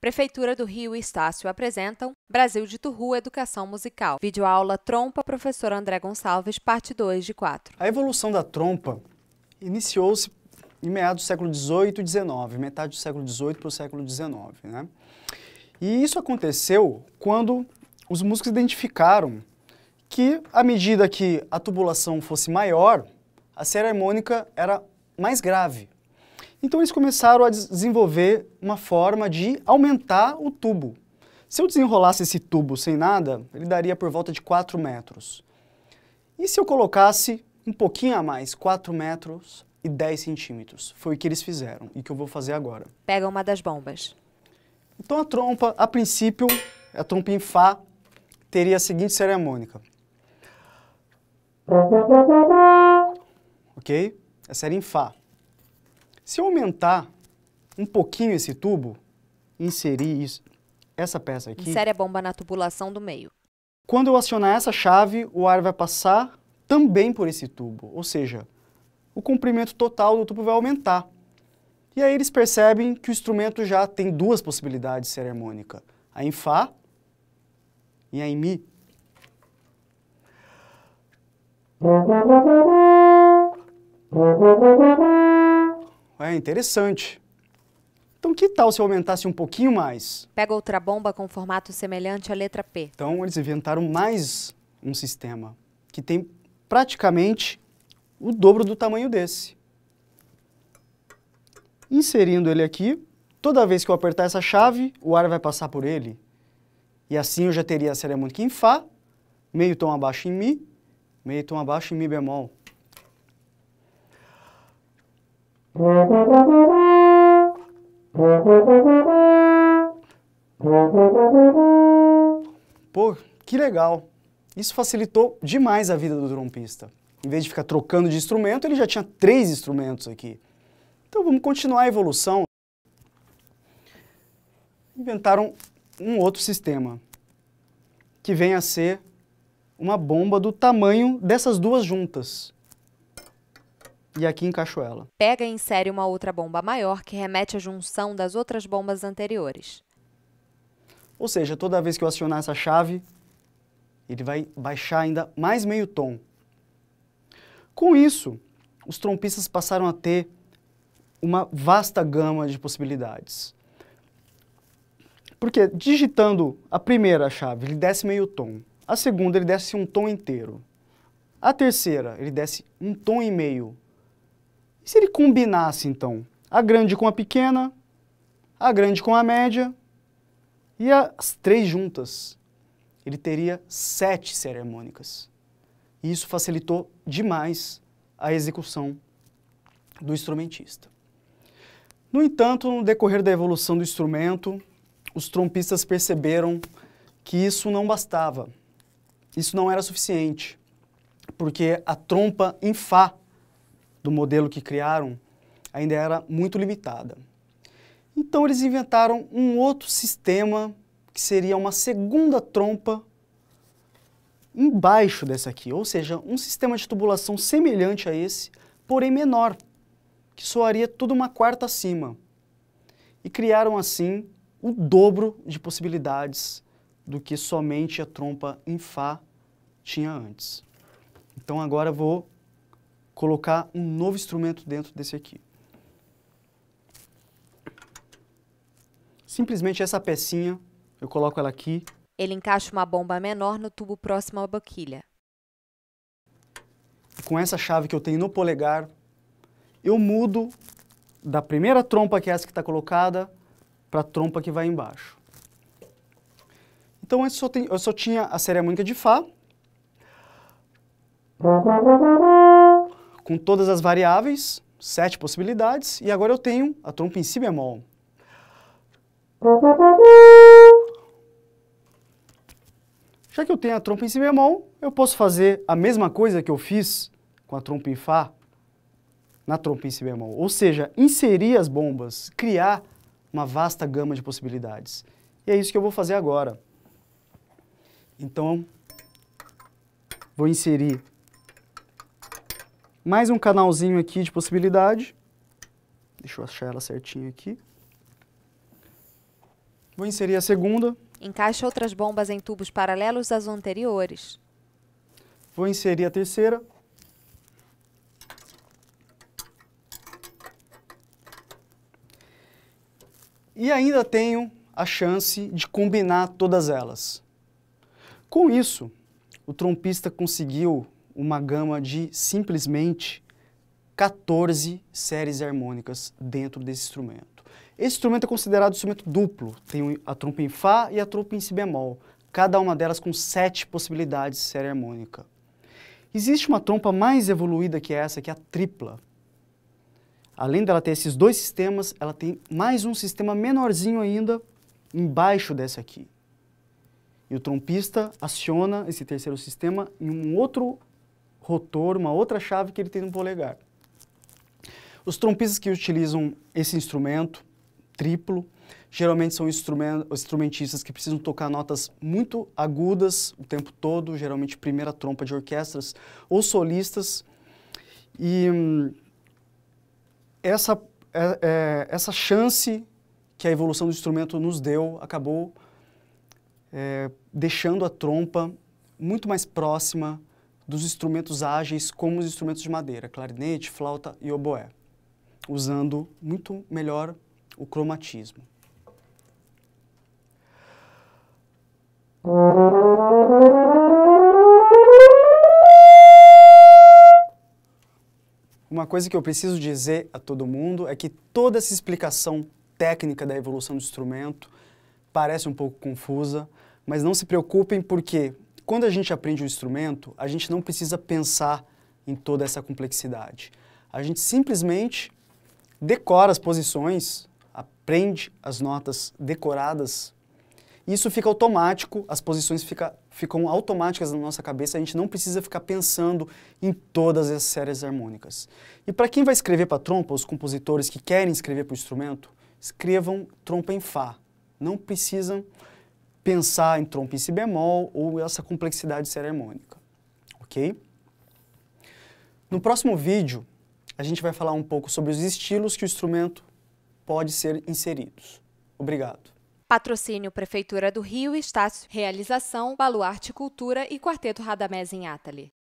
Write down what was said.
Prefeitura do Rio e Estácio apresentam Brasil de Turru Educação Musical. Videoaula Trompa, professor André Gonçalves, parte 2 de 4. A evolução da trompa iniciou-se em meados do século XVIII e XIX, metade do século XVIII para o século XIX. Né? E isso aconteceu quando os músicos identificaram que, à medida que a tubulação fosse maior, a harmônica era mais grave. Então eles começaram a desenvolver uma forma de aumentar o tubo. Se eu desenrolasse esse tubo sem nada, ele daria por volta de 4 metros. E se eu colocasse um pouquinho a mais, 4 metros e 10 centímetros? Foi o que eles fizeram e que eu vou fazer agora. Pega uma das bombas. Então a trompa, a princípio, a trompa em Fá teria a seguinte cerimônica. Ok? Essa era em Fá. Se eu aumentar um pouquinho esse tubo, inserir isso, essa peça aqui... Insere a bomba na tubulação do meio. Quando eu acionar essa chave, o ar vai passar também por esse tubo, ou seja, o comprimento total do tubo vai aumentar. E aí eles percebem que o instrumento já tem duas possibilidades de ser harmônica, a em Fá e a em Mi. É interessante. Então que tal se eu aumentasse um pouquinho mais? Pega outra bomba com formato semelhante à letra P. Então eles inventaram mais um sistema que tem praticamente o dobro do tamanho desse. Inserindo ele aqui, toda vez que eu apertar essa chave, o ar vai passar por ele. E assim eu já teria a harmônica em Fá, meio tom abaixo em Mi, meio tom abaixo em Mi bemol. Pô, que legal! Isso facilitou demais a vida do trompista. Em vez de ficar trocando de instrumento, ele já tinha três instrumentos aqui. Então vamos continuar a evolução. Inventaram um outro sistema, que vem a ser uma bomba do tamanho dessas duas juntas e aqui encaixo ela. Pega e insere uma outra bomba maior que remete à junção das outras bombas anteriores. Ou seja, toda vez que eu acionar essa chave, ele vai baixar ainda mais meio tom. Com isso, os trompistas passaram a ter uma vasta gama de possibilidades. Porque digitando a primeira chave, ele desce meio tom. A segunda, ele desce um tom inteiro. A terceira, ele desce um tom e meio. E se ele combinasse, então, a grande com a pequena, a grande com a média e as três juntas? Ele teria sete séries harmônicas. E isso facilitou demais a execução do instrumentista. No entanto, no decorrer da evolução do instrumento, os trompistas perceberam que isso não bastava, isso não era suficiente, porque a trompa em Fá do modelo que criaram ainda era muito limitada. Então eles inventaram um outro sistema que seria uma segunda trompa embaixo dessa aqui, ou seja, um sistema de tubulação semelhante a esse, porém menor, que soaria tudo uma quarta acima. E criaram assim o dobro de possibilidades do que somente a trompa em Fá tinha antes. Então agora vou colocar um novo instrumento dentro desse aqui. Simplesmente essa pecinha, eu coloco ela aqui. Ele encaixa uma bomba menor no tubo próximo à boquilha. Com essa chave que eu tenho no polegar, eu mudo da primeira trompa, que é essa que está colocada, para a trompa que vai embaixo. Então eu só, eu só tinha a série harmônica de Fá com todas as variáveis, sete possibilidades, e agora eu tenho a trompa em si bemol. Já que eu tenho a trompa em si bemol, eu posso fazer a mesma coisa que eu fiz com a trompa em fá na trompa em si bemol, ou seja, inserir as bombas, criar uma vasta gama de possibilidades. E é isso que eu vou fazer agora. Então, vou inserir mais um canalzinho aqui de possibilidade. Deixa eu achar ela certinho aqui. Vou inserir a segunda. Encaixe outras bombas em tubos paralelos às anteriores. Vou inserir a terceira. E ainda tenho a chance de combinar todas elas. Com isso, o trompista conseguiu uma gama de simplesmente 14 séries harmônicas dentro desse instrumento. Esse instrumento é considerado um instrumento duplo, tem a trompa em Fá e a trompa em Si bemol, cada uma delas com sete possibilidades de série harmônica. Existe uma trompa mais evoluída que essa, que é a tripla. Além dela ter esses dois sistemas, ela tem mais um sistema menorzinho ainda embaixo dessa aqui. E o trompista aciona esse terceiro sistema em um outro rotor, uma outra chave que ele tem no polegar. Os trompistas que utilizam esse instrumento triplo geralmente são instrumentistas que precisam tocar notas muito agudas o tempo todo, geralmente primeira trompa de orquestras ou solistas. E hum, essa, é, é, essa chance que a evolução do instrumento nos deu acabou é, deixando a trompa muito mais próxima dos instrumentos ágeis como os instrumentos de madeira, clarinete, flauta e oboé, usando muito melhor o cromatismo. Uma coisa que eu preciso dizer a todo mundo é que toda essa explicação técnica da evolução do instrumento parece um pouco confusa, mas não se preocupem porque quando a gente aprende um instrumento, a gente não precisa pensar em toda essa complexidade. A gente simplesmente decora as posições, aprende as notas decoradas. Isso fica automático, as posições fica, ficam automáticas na nossa cabeça, a gente não precisa ficar pensando em todas as séries harmônicas. E para quem vai escrever para trompa, os compositores que querem escrever para o instrumento, escrevam trompa em Fá. Não precisam pensar em trompa em si bemol ou essa complexidade cerimônica, ok? No próximo vídeo, a gente vai falar um pouco sobre os estilos que o instrumento pode ser inseridos. Obrigado. Patrocínio Prefeitura do Rio, Estácio, Realização, Baluarte Cultura e Quarteto Radamés em Atali.